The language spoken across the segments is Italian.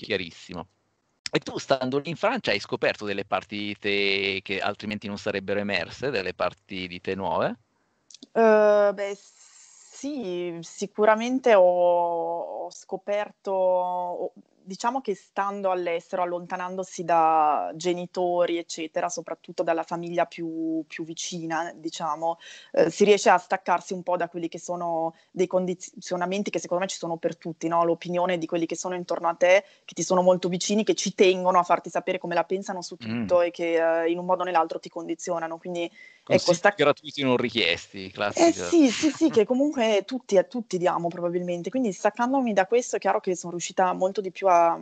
chiarissimo. E tu stando lì in Francia hai scoperto delle parti di te che altrimenti non sarebbero emerse, delle parti di te nuove? Uh, beh, sì, sicuramente ho, ho scoperto, ho, diciamo che stando all'estero, allontanandosi da genitori, eccetera, soprattutto dalla famiglia più, più vicina, diciamo, eh, si riesce a staccarsi un po' da quelli che sono dei condizionamenti che secondo me ci sono per tutti, no? l'opinione di quelli che sono intorno a te, che ti sono molto vicini, che ci tengono a farti sapere come la pensano su mm. tutto mm. e che eh, in un modo o nell'altro ti condizionano. Quindi, ecco, stac- gratuiti non richiesti, classici. Eh sì, sì, sì, che comunque tutti, tutti diamo probabilmente. Quindi staccandomi da questo è chiaro che sono riuscita molto di più a a,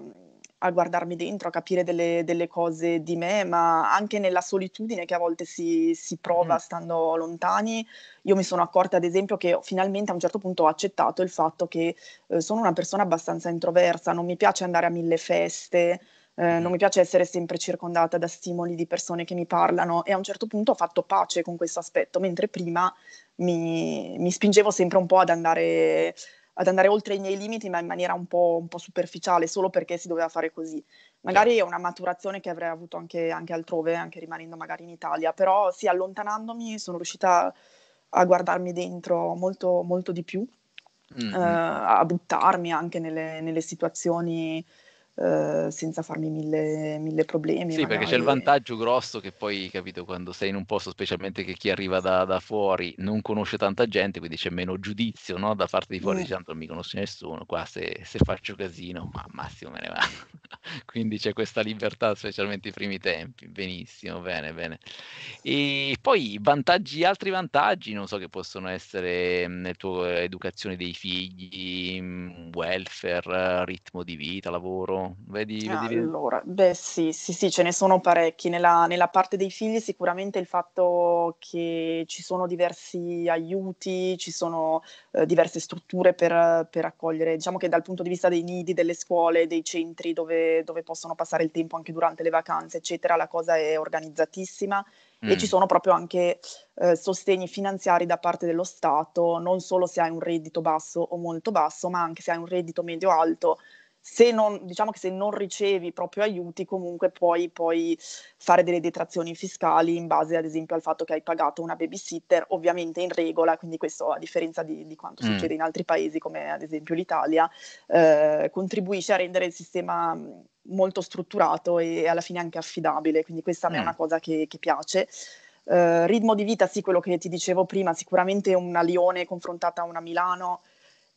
a guardarmi dentro, a capire delle, delle, cose di me, ma anche nella solitudine che a volte si, si prova mm. stando lontani. Io mi sono accorta, ad esempio, che finalmente a un certo punto ho accettato il fatto che eh, sono una persona abbastanza introversa, non mi piace andare a mille feste. Eh, mm. non mi piace essere sempre circondata da stimoli di persone che mi parlano e a un certo punto ho fatto pace con questo aspetto, mentre prima mi, mi spingevo sempre un po' ad andare ad andare oltre i miei limiti, ma in maniera un po', un po superficiale, solo perché si doveva fare così. Magari è una maturazione che avrei avuto anche, anche altrove, anche rimanendo magari in Italia, però sì, allontanandomi sono riuscita a guardarmi dentro molto, molto di più, mm-hmm. eh, a buttarmi anche nelle, nelle situazioni eh, senza farmi mille, mille problemi. Sì, magari. perché c'è il vantaggio grosso che poi, capito, quando sei in un posto, specialmente che chi arriva da, da fuori non conosce tanta gente, quindi c'è meno giudizio no? da parte di fuori, mm. dicendo non mi conosce nessuno, qua se, se faccio casino, ma massimo me ne va. quindi c'è questa libertà, specialmente i primi tempi. Benissimo, bene, bene. E poi vantaggi, altri vantaggi, non so che possono essere mm, nel tuo eh, educazione dei figli, mm, welfare, ritmo di vita, lavoro vedi, vedi Allora, beh sì, sì, sì, ce ne sono parecchi. Nella, nella parte dei figli sicuramente il fatto che ci sono diversi aiuti, ci sono eh, diverse strutture per, per, accogliere, diciamo che dal punto di vista dei nidi, delle scuole, dei centri dove, dove possono passare il tempo anche durante le vacanze, eccetera, la cosa è organizzatissima e mm. ci sono proprio anche eh, sostegni finanziari da parte dello Stato, non solo se hai un reddito basso o molto basso, ma anche se hai un reddito medio-alto, se non, diciamo che se non ricevi proprio aiuti, comunque puoi poi fare delle detrazioni fiscali in base, ad esempio, al fatto che hai pagato una babysitter, ovviamente in regola, quindi questo a differenza di, di quanto mm. succede in altri paesi, come ad esempio l'Italia, eh, contribuisce a rendere il sistema mm, molto strutturato e alla fine anche affidabile. Quindi questa mm. è una cosa che, che piace. Eh, ritmo di vita, sì, quello che ti dicevo prima, sicuramente una Lione confrontata a una Milano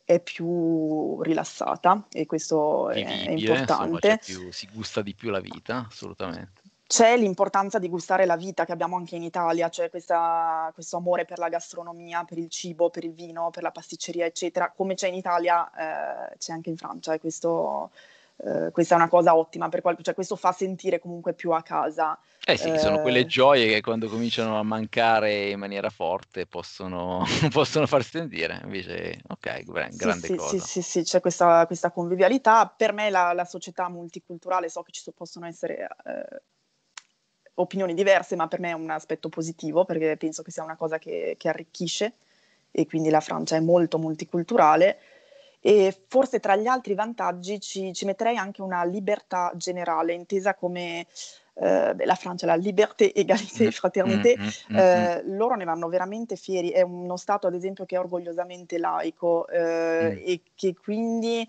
è più rilassata e questo Vivibile, è importante. Insomma, più, si gusta di più la vita, assolutamente c'è l'importanza di gustare la vita che abbiamo anche in Italia, cioè questa, questo amore per la gastronomia, per il cibo, per il vino, per la pasticceria, eccetera. Come c'è in Italia, eh, c'è anche in Francia e questo eh, questa è una cosa ottima per qual- cioè questo fa sentire comunque più a casa. Eh sì, eh... sono quelle eh, gioie che quando cominciano a mancare in maniera forte possono, possono farsi sentire, invece ok, grande sì, cosa. Sì, sì, sì, c'è questa, questa convivialità, per me la, la, società multiculturale, so che ci so, possono essere... Eh, opinioni diverse, ma per me è un aspetto positivo perché penso che sia una cosa che, che arricchisce e quindi la Francia è molto multiculturale. E forse tra gli altri vantaggi ci, ci metterei anche una libertà generale, intesa come eh, la Francia, la liberté, égalité, mm-hmm. fraternité, mm-hmm. eh, mm-hmm. loro ne vanno veramente fieri. È uno Stato, ad esempio, che è orgogliosamente laico eh, mm. e che quindi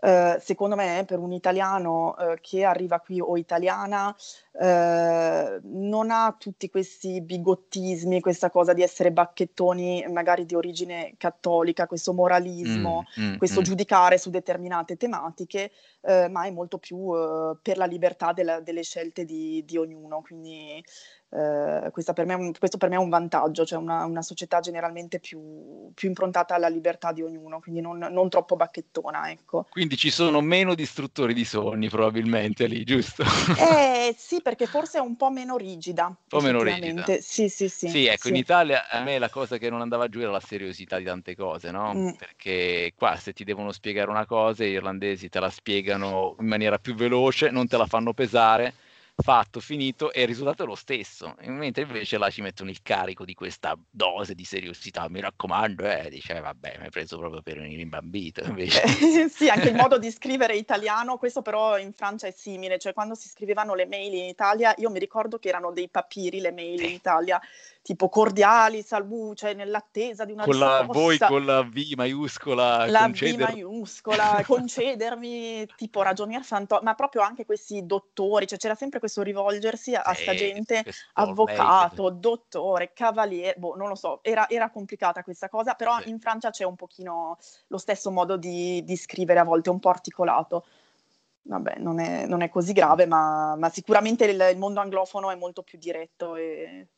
Ehm, secondo me eh, per un italiano eh, che arriva qui o italiana eh, non ha tutti questi bigottismi, questa cosa di essere bacchettoni magari di origine cattolica, questo moralismo, mm, mm, questo mm. giudicare su determinate tematiche, eh, ma è molto più eh, per la libertà della, delle scelte di, di ognuno. Quindi eh, per me, questo per me è un vantaggio, cioè una, una società generalmente più, più, improntata alla libertà di ognuno, quindi non, non, troppo bacchettona, ecco. Quindi ci sono meno distruttori di sogni probabilmente lì, giusto? Eh sì, perché forse è un po' meno rigida. Un po' meno rigida. Sì, sì, sì. Sì, ecco, sì. in Italia a me la cosa che non andava giù era la seriosità di tante cose, no? Mm. Perché qua se ti devono spiegare una cosa, gli irlandesi te la spiegano in maniera più veloce, non te la fanno pesare fatto, finito e il risultato è lo stesso. Mentre invece là ci mettono il carico di questa dose di seriosità, mi raccomando, eh, dice eh, vabbè, mi hai preso proprio per un imbambito. Eh, invece. sì, anche il modo di scrivere italiano, questo però in Francia è simile, cioè quando si scrivevano le mail in Italia, io mi ricordo che erano dei papiri le mail in Italia, tipo cordiali, cioè nell'attesa di una con risposta. La, voi con la V maiuscola. La conceder... V maiuscola, concedermi, tipo ragioni ragionier santo, ma proprio anche questi dottori, cioè c'era sempre questo rivolgersi a, a sta gente, avvocato, made. dottore, cavaliere, boh, non lo so, era, era complicata questa cosa, però sì. in Francia c'è un pochino lo stesso modo di, di scrivere a volte, un po' articolato vabbè, non è, non è, così grave, ma, ma sicuramente il, il, mondo anglofono è molto più diretto e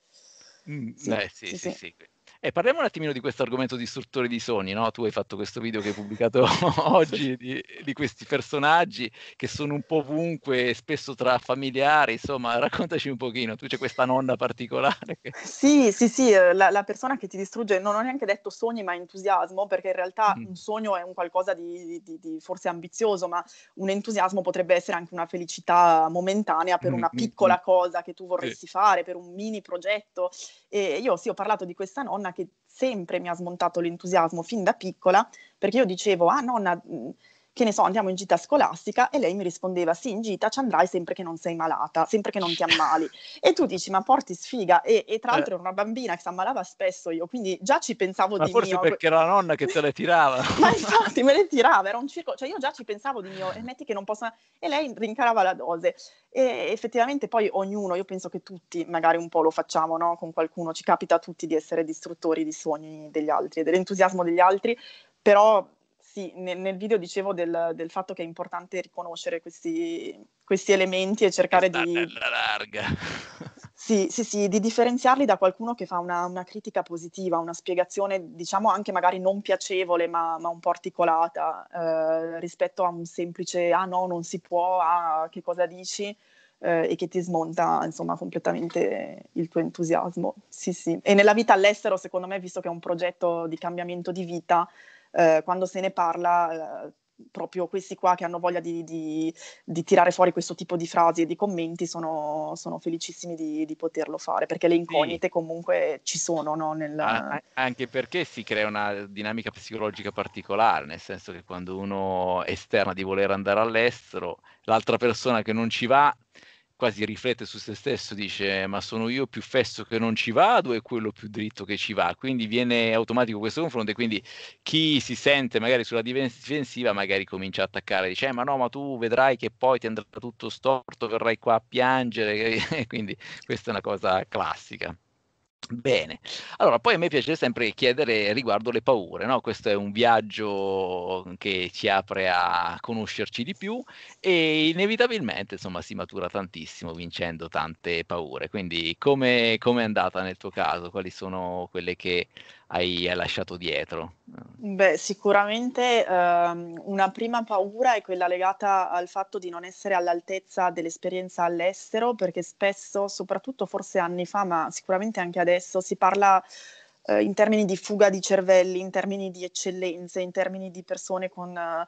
Mm, mm. Sí, sí, sí. E eh, parliamo un attimino di questo argomento distruttore di sogni, no? Tu hai fatto questo video che hai pubblicato oggi di, di, questi personaggi che sono un po' ovunque, spesso tra familiari, insomma, raccontaci un pochino, tu c'è questa nonna particolare. Che... Sì, sì, sì, eh, la, la, persona che ti distrugge, non ho neanche detto sogni ma entusiasmo, perché in realtà mm. un sogno è un qualcosa di, di, di, forse ambizioso, ma un entusiasmo potrebbe essere anche una felicità momentanea per mm, una mm, piccola mm. cosa che tu vorresti sì. fare, per un mini progetto. E io sì, ho parlato di questa nonna persona che sempre mi ha smontato l'entusiasmo fin da piccola, perché io dicevo, ah nonna, che ne so, andiamo in gita scolastica e lei mi rispondeva sì, in gita ci andrai sempre che non sei malata, sempre che non ti ammali. e tu dici ma porti sfiga e, e tra l'altro eh. era una bambina che si ammalava spesso io, quindi già ci pensavo ma di forse mio. perché era la nonna che te le tirava. ma infatti me le tirava, era un circo, cioè io già ci pensavo di mio e eh, metti che non possa... E lei rincarava la dose e effettivamente poi ognuno, io penso che tutti magari un po' lo facciamo no? con qualcuno, ci capita a tutti di essere distruttori di sogni degli altri e dell'entusiasmo degli altri, però sì, nel, nel video dicevo del, del, fatto che è importante riconoscere questi, questi elementi e cercare di... larga. Sì, sì, sì, di differenziarli da qualcuno che fa una, una, critica positiva, una spiegazione, diciamo anche magari non piacevole, ma, ma un po' articolata, eh, rispetto a un semplice ah no, non si può, ah che cosa dici, eh, e che ti smonta insomma completamente il tuo entusiasmo. Sì, sì. E nella vita all'estero, secondo me, visto che è un progetto di cambiamento di vita, eh, quando se ne parla eh, proprio questi qua che hanno voglia di, di, di, tirare fuori questo tipo di frasi e di commenti sono, sono felicissimi di, di, poterlo fare perché le incognite sì. comunque ci sono. No? Nel... An- anche perché si crea una dinamica psicologica particolare, nel senso che quando uno esterna di voler andare all'estero, l'altra persona che non ci va quasi riflette su se stesso, dice ma sono io più fesso che non ci vado e quello più dritto che ci va, quindi viene automatico questo confronto e quindi chi si sente magari sulla difensiva magari comincia a attaccare, dice eh, ma no ma tu vedrai che poi ti andrà tutto storto, verrai qua a piangere, quindi questa è una cosa classica. Bene, allora poi a me piace sempre chiedere riguardo le paure, no? questo è un viaggio che ci apre a conoscerci di più e inevitabilmente insomma si matura tantissimo vincendo tante paure, quindi come è andata nel tuo caso, quali sono quelle che hai lasciato dietro? Beh, sicuramente ehm, una prima paura è quella legata al fatto di non essere all'altezza dell'esperienza all'estero, perché spesso, soprattutto forse anni fa, ma sicuramente anche adesso, si parla eh, in termini di fuga di cervelli, in termini di eccellenze, in termini di persone con... Eh,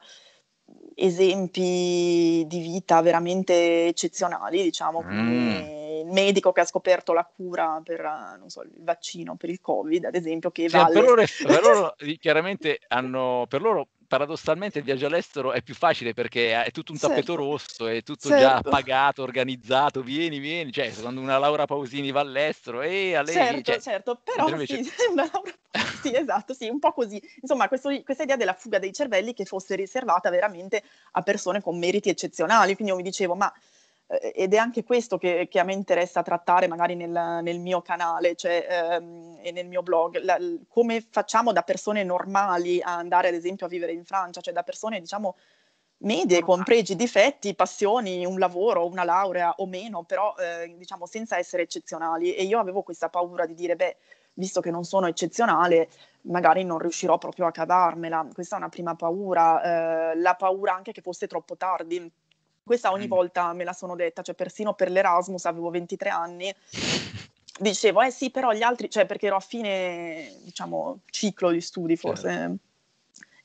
esempi di vita veramente eccezionali, diciamo, mm il medico che ha scoperto la cura per, eh, so, il vaccino per il Covid, ad esempio, che sì, Per loro, per loro eh, chiaramente hanno... Per loro paradossalmente il viaggio all'estero è più facile perché è tutto un certo. tappeto rosso, è tutto certo. già pagato, organizzato, vieni, vieni, cioè quando una Laura Pausini va all'estero e a lei... Certo, cioè, certo, però invece... sì, una Laura sì, esatto, sì, un po' così. Insomma, questo, questa idea della fuga dei cervelli che fosse riservata veramente a persone con meriti eccezionali, quindi io mi dicevo, ma eh, ed è anche questo che, che, a me interessa trattare magari nel, nel mio canale cioè, ehm, e nel mio blog, la, come facciamo da persone normali a andare ad esempio a vivere in Francia, cioè da persone diciamo medie con pregi, difetti, passioni, un lavoro, una laurea o meno, però eh, diciamo senza essere eccezionali e io avevo questa paura di dire beh, visto che non sono eccezionale, magari non riuscirò proprio a cavarmela. Questa è una prima paura, eh, la paura anche che fosse troppo tardi questa ogni mm. volta me la sono detta, cioè persino per l'Erasmus avevo 23 anni, dicevo, eh sì, però gli altri, cioè perché ero a fine, diciamo, ciclo di studi forse. Certo.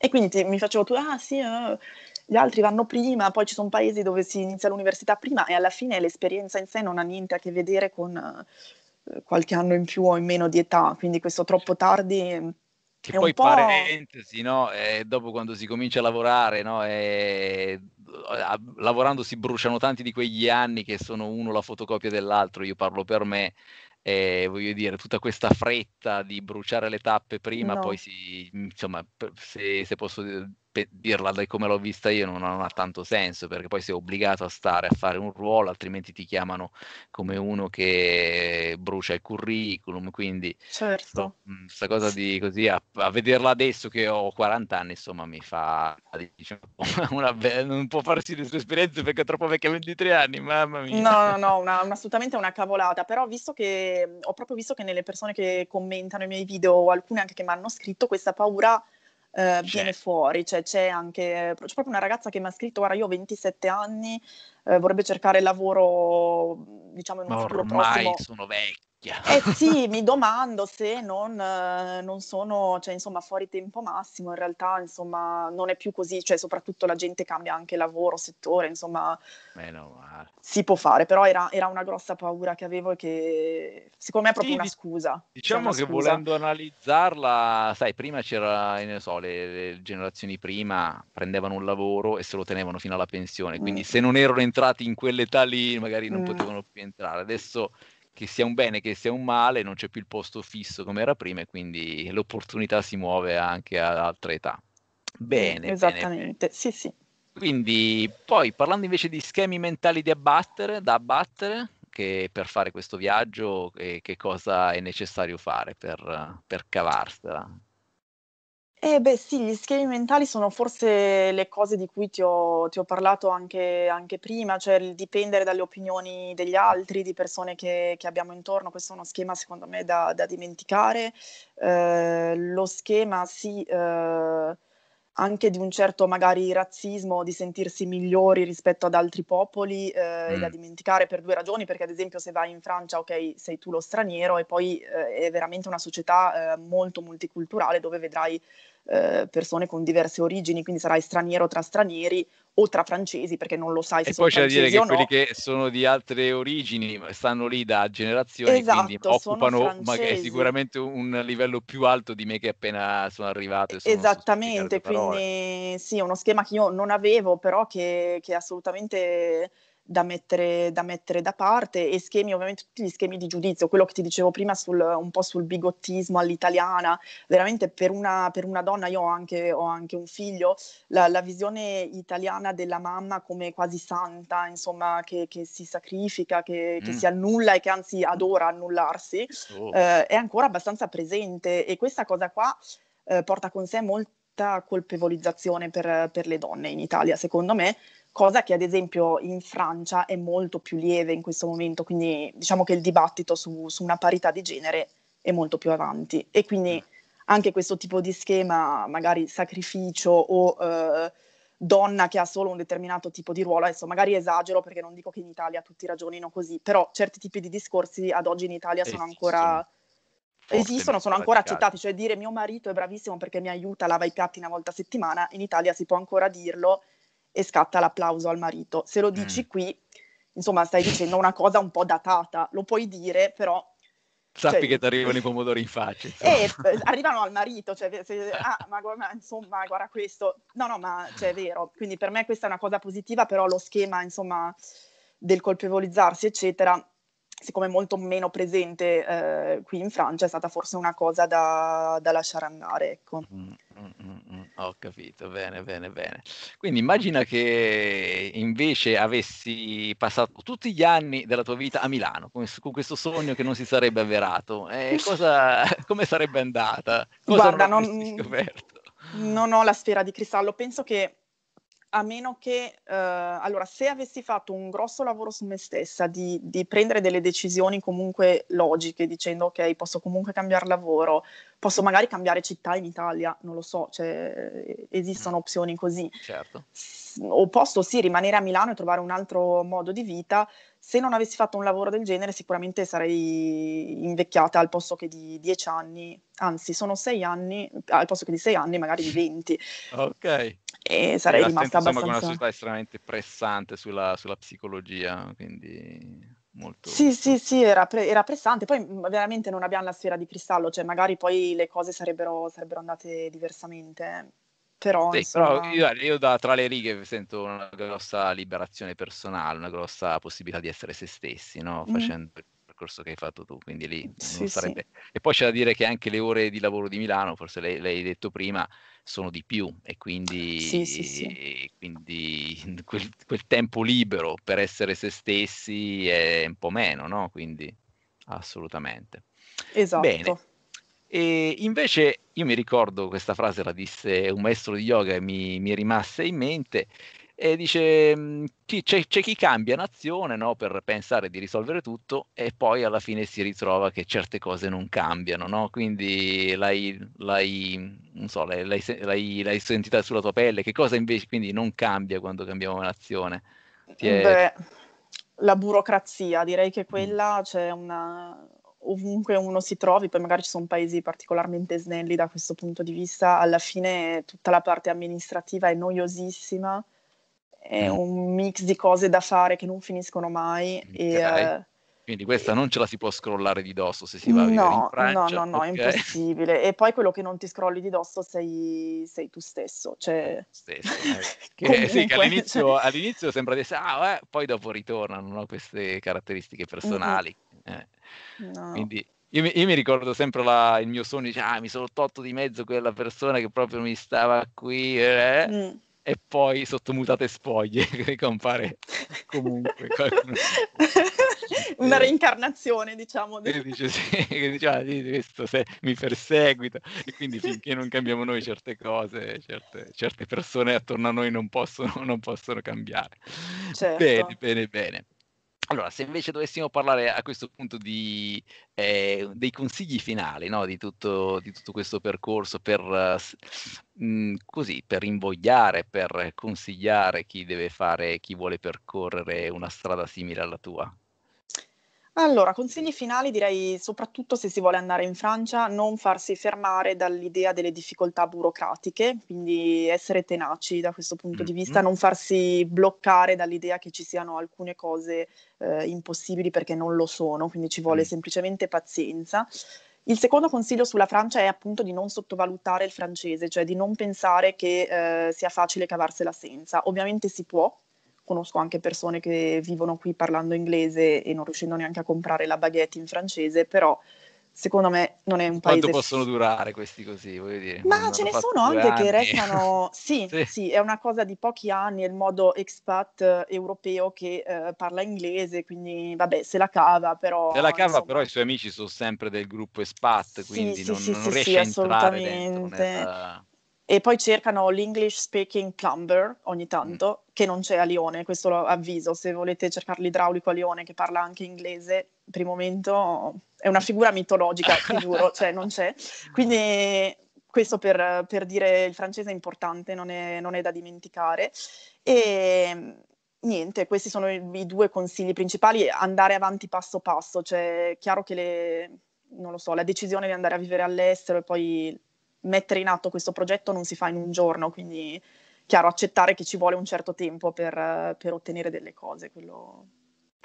E quindi ti, mi facevo tu, ah sì, eh, gli altri vanno prima, poi ci sono paesi dove si inizia l'università prima e alla fine l'esperienza in sé non ha niente a che vedere con eh, qualche anno in più o in meno di età, quindi questo troppo tardi che poi parentesi, no? E eh, dopo quando si comincia a lavorare, no? E... Eh, lavorando si bruciano tanti di quegli anni che sono uno la fotocopia dell'altro, io parlo per me, eh, voglio dire, tutta questa fretta di bruciare le tappe prima, no. poi si, insomma, se, se, posso eh, pe- dirla come l'ho vista io non, non, ha tanto senso perché poi sei obbligato a stare a fare un ruolo altrimenti ti chiamano come uno che brucia il curriculum quindi certo. questa mm, cosa di così a, a, vederla adesso che ho 40 anni insomma mi fa diciamo, una be- non può farsi le sue esperienze perché è troppo vecchia 23 anni mamma mia no no no una, una, assolutamente una cavolata però visto che ho proprio visto che nelle persone che commentano i miei video o alcune anche che mi hanno scritto questa paura eh, viene fuori, cioè c'è anche, c'è proprio una ragazza che mi ha scritto, guarda io ho 27 anni, eh, vorrebbe cercare lavoro diciamo in un Ma futuro prossimo. sono vecchio vecchia. Eh sì, mi domando se non, eh, non, sono, cioè insomma, fuori tempo massimo, in realtà insomma non è più così, cioè soprattutto la gente cambia anche lavoro, settore, insomma. Meno male. Si può fare, però era, era una grossa paura che avevo e che secondo me è proprio sì, una scusa. Cioè, diciamo una che scusa. volendo analizzarla, sai, prima c'era, ne so, le, le, generazioni prima prendevano un lavoro e se lo tenevano fino alla pensione, quindi mm. se non erano entrati in quell'età lì magari non mm. potevano più entrare. Adesso che sia un bene che sia un male, non c'è più il posto fisso come era prima e quindi l'opportunità si muove anche ad altre età. Bene. Esattamente, bene. sì sì. Quindi poi parlando invece di schemi mentali abbattere, da abbattere, che per fare questo viaggio eh, che cosa è necessario fare per, per cavarsela? Eh beh sì, gli schemi mentali sono forse le cose di cui ti ho, ti ho parlato anche, anche prima, cioè il dipendere dalle opinioni degli altri, di persone che, che abbiamo intorno, questo è uno schema secondo me da, da dimenticare. Eh, lo schema sì, eh, anche di un certo magari razzismo, di sentirsi migliori rispetto ad altri popoli, eh, mm. da dimenticare per due ragioni, perché ad esempio se vai in Francia, ok, sei tu lo straniero e poi eh, è veramente una società eh, molto multiculturale dove vedrai eh, persone con diverse origini, quindi sarai straniero tra stranieri o tra francesi perché non lo sai se e sono francesi E poi c'è da dire che quelli che sono di altre origini stanno lì da generazioni, esatto, quindi occupano sicuramente un livello più alto di me che appena sono arrivato. E sono Esattamente, quindi sì, uno schema che io non avevo, però che, che assolutamente da mettere, da mettere, da parte e schemi, ovviamente tutti gli schemi di giudizio, quello che ti dicevo prima sul, un po' sul bigottismo all'italiana, veramente per una, per una donna, io ho anche, ho anche un figlio, la, la, visione italiana della mamma come quasi santa, insomma, che, che si sacrifica, che, mm. che, si annulla e che anzi adora annullarsi, oh. eh, è ancora abbastanza presente e questa cosa qua eh, porta con sé molta colpevolizzazione per, per le donne in Italia, secondo me, cosa che ad esempio in Francia è molto più lieve in questo momento, quindi diciamo che il dibattito su, su una parità di genere è molto più avanti e quindi mm. anche questo tipo di schema, magari sacrificio o eh, donna che ha solo un determinato tipo di ruolo, adesso magari esagero perché non dico che in Italia tutti ragionino così, però certi tipi di discorsi ad oggi in Italia sono ancora... esistono, sono ancora accettati, cioè dire mio marito è bravissimo perché mi aiuta, lava i piatti una volta a settimana, in Italia si può ancora dirlo e scatta l'applauso al marito. Se lo dici mm. qui, insomma, stai dicendo una cosa un po' datata, lo puoi dire, però... Sappi cioè, che ti arrivano i pomodori in faccia. E eh, eh, arrivano al marito, cioè, se, ah, ma, ma, insomma, guarda questo. No, no, ma cioè, è vero. Quindi per me questa è una cosa positiva, però lo schema, insomma, del colpevolizzarsi, eccetera, siccome è molto meno presente eh, qui in Francia, è stata forse una cosa da, da lasciare andare, ecco. Mm, mm, mm, mm, ho capito, bene, bene, bene. Quindi immagina che invece avessi passato tutti gli anni della tua vita a Milano, con, con questo sogno che non si sarebbe avverato. Eh, cosa, come sarebbe andata? Cosa Guarda, non, non, non ho la sfera di cristallo, penso che a meno che, eh, allora, se avessi fatto un grosso lavoro su me stessa di, di, prendere delle decisioni comunque logiche, dicendo ok, posso comunque cambiare lavoro, posso magari cambiare città in Italia, non lo so, cioè, esistono mm. opzioni così. Certo. O posso sì rimanere a Milano e trovare un altro modo di vita. Se non avessi fatto un lavoro del genere sicuramente sarei invecchiata al posto che di dieci anni, anzi sono sei anni, al posto che di sei anni magari di venti. ok. E sarei rimasta abbastanza... Insomma, con una società estremamente pressante sulla, sulla psicologia, quindi Molto... Sì, sì, sì, era, pre- era, pressante. Poi mhmm, veramente non abbiamo la sfera di cristallo, cioè magari poi le cose sarebbero, sarebbero andate diversamente. Però, sì, insomma... però io, io da, tra le righe sento una grossa liberazione personale, una grossa possibilità di essere se stessi, no? Facendo mm percorso che hai fatto tu, quindi lì sì, sarebbe... sì. E poi c'è da dire che anche le ore di lavoro di Milano, forse lei, l'hai detto prima, sono di più e quindi, sì, sì, sì. quindi quel, quel, tempo libero per essere se stessi è un po' meno, no? Quindi assolutamente. Esatto. Bene. E invece io mi ricordo questa frase, la disse un maestro di yoga e mi, mi rimasse in mente, e dice mm, chi, c'è, c'è, chi cambia nazione no, per pensare di risolvere tutto e poi alla fine si ritrova che certe cose non cambiano, no? quindi l'hai, l'hai, so, l'hai, l'hai, sentita sulla tua pelle, che cosa invece quindi non cambia quando cambiamo nazione? È... Beh, la burocrazia, direi che quella c'è una, ovunque uno si trovi, poi magari ci sono paesi particolarmente snelli da questo punto di vista, alla fine tutta la parte amministrativa è noiosissima è mm. un mix di cose da fare che non finiscono mai. Okay. E, eh, Quindi questa non ce la si può scrollare di dosso se si va no, a in Francia. No, no, no, okay. è impossibile. E poi quello che non ti scrolli di dosso sei, sei tu stesso. Cioè... stesso eh. che, eh, sì, che all'inizio, all'inizio, sembra di essere, ah, eh, poi dopo ritornano no, queste caratteristiche personali. Mm-hmm. Eh. No. Quindi io mi, io mi, ricordo sempre la, il mio sogno, dice, ah, mi sono tolto di mezzo quella persona che proprio mi stava qui. Eh. Mm e poi sottomutate spoglie che compare comunque una reincarnazione diciamo di... dice, sì, che dice ah, questo se mi perseguita e quindi finché non cambiamo noi certe cose certe, certe persone attorno a noi non possono, non possono cambiare certo. bene bene bene allora, se invece dovessimo parlare a questo punto di, eh, dei consigli finali no? di, tutto, di, tutto, questo percorso per, uh, mh, mhmm, così, per invogliare, per consigliare chi deve fare, chi vuole percorrere una strada simile alla tua. Allora, consigli finali direi soprattutto se si vuole andare in Francia, non farsi fermare dall'idea delle difficoltà burocratiche, quindi essere tenaci da questo punto mm-hmm. di vista, mm-hmm. non farsi bloccare dall'idea che ci siano alcune cose eh, impossibili perché non lo sono, quindi ci vuole mm semplicemente pazienza. Il secondo consiglio sulla Francia è appunto di non sottovalutare il francese, cioè di non pensare che eh, sia facile cavarsela senza. Ovviamente si può, conosco anche persone che vivono qui parlando inglese e non riuscendo neanche a comprare la baguette in francese, però secondo me non è un paese... Quanto possono durare questi così, voglio dire? Ma ce ne sono anche anni. che restano... Sì, sì, sì, è una cosa di pochi anni, è il modo expat eh, europeo che eh, parla inglese, quindi vabbè, se la cava, però... Se la cava, insomma... però i suoi amici sono sempre del gruppo expat, quindi sì, non, sì, non, non riesce a entrare assolutamente. E poi cercano l'English speaking plumber ogni mm. tanto, mm. che non c'è a Lione, questo lo avviso, se volete cercare l'idraulico a Lione che parla anche inglese, per il momento è una figura mitologica, ti giuro, cioè non c'è. Quindi questo per, per dire il francese è importante, non è, non è da dimenticare. E niente, questi sono i, i due consigli principali, andare avanti passo passo, cioè è chiaro che le, non lo so, la decisione di andare a vivere all'estero e poi mettere in atto questo progetto non si fa in un giorno, quindi chiaro, accettare che ci vuole un certo tempo per, per ottenere delle cose, quello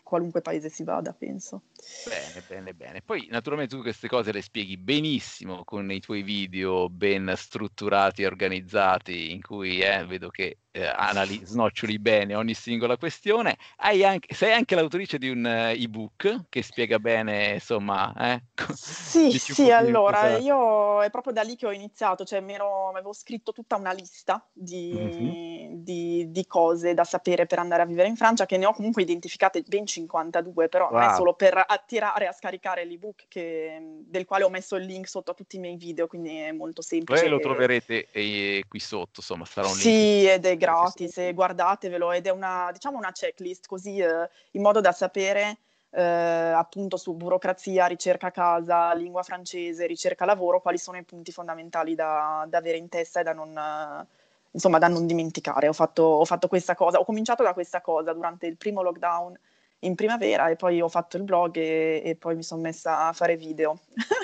qualunque paese si vada, penso. Bene, bene, bene. Poi naturalmente tu queste cose le spieghi benissimo con i tuoi video ben strutturati e organizzati in cui eh, vedo che eh, anali- snoccioli bene ogni singola questione. Anche, sei anche l'autrice di un eh, ebook che spiega bene, insomma. Eh, sì, sì, allora io è proprio da lì che ho iniziato, cioè mi avevo scritto tutta una lista di, mm-hmm. di, di, cose da sapere per andare a vivere in Francia, che ne ho comunque identificate ben 52, però wow. non è solo per attirare a scaricare l'ebook che, del quale ho messo il link sotto a tutti i miei video, quindi è molto semplice. Poi eh, lo troverete eh, qui sotto, insomma, sarà un sì, link. Sì, ed è gratis e guardatevelo ed è una, diciamo una checklist così eh, in modo da sapere eh, appunto su burocrazia, ricerca a casa, lingua francese, ricerca lavoro, quali sono i punti fondamentali da, da avere in testa e da non, eh, insomma, da non dimenticare. Ho fatto, ho fatto questa cosa, ho cominciato da questa cosa durante il primo lockdown in primavera e poi ho fatto il blog e, e poi mi sono messa a fare video.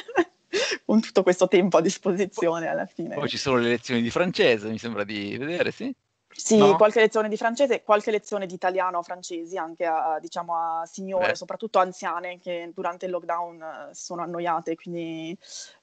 con tutto questo tempo a disposizione alla fine. Poi ci sono le lezioni di francese, mi sembra di vedere, sì? Sì, no? qualche lezione di francese, qualche lezione di italiano a francesi, anche a, diciamo, a signore, Beh. soprattutto anziane che durante il lockdown si eh, sono annoiate, quindi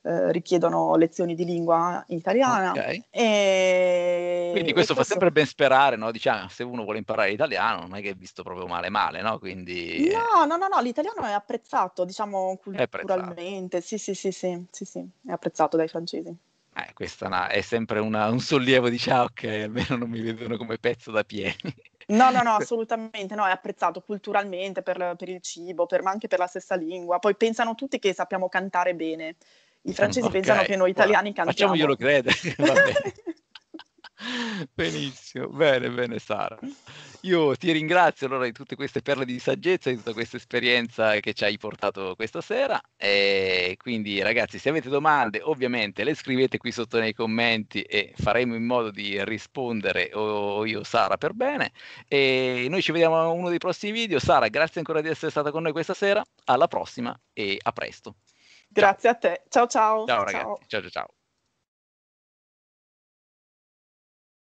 eh, richiedono lezioni di lingua italiana. Okay. E... Quindi questo, questo fa sempre ben sperare, no? Diciamo, se uno vuole imparare l'italiano non è che è visto proprio male male, no? Quindi... No, no, no, no l'italiano è apprezzato, diciamo, culturalmente, apprezzato. Sì, sì, sì, sì, sì, sì, è apprezzato dai francesi. Eh, questa no, è sempre una, un sollievo di ciao, ok, almeno non mi vedono come pezzo da piedi. No, no, no, assolutamente no, è apprezzato culturalmente per, per il cibo, per, ma anche per la stessa lingua. Poi pensano tutti che sappiamo cantare bene. I francesi okay, pensano che noi italiani guarda, cantiamo. Facciamoglielo credere, va bene. Benissimo, bene, bene Sara. Io ti ringrazio allora di tutte queste perle di saggezza, di tutta questa esperienza che ci hai portato questa sera. E quindi ragazzi, se avete domande, ovviamente le scrivete qui sotto nei commenti e faremo in modo di rispondere o io Sara per bene. E noi ci vediamo a uno dei prossimi video. Sara, grazie ancora di essere stata con noi questa sera. Alla prossima e a presto. Ciao. Grazie a te. Ciao ciao. Ciao ragazzi. ciao, ciao. ciao.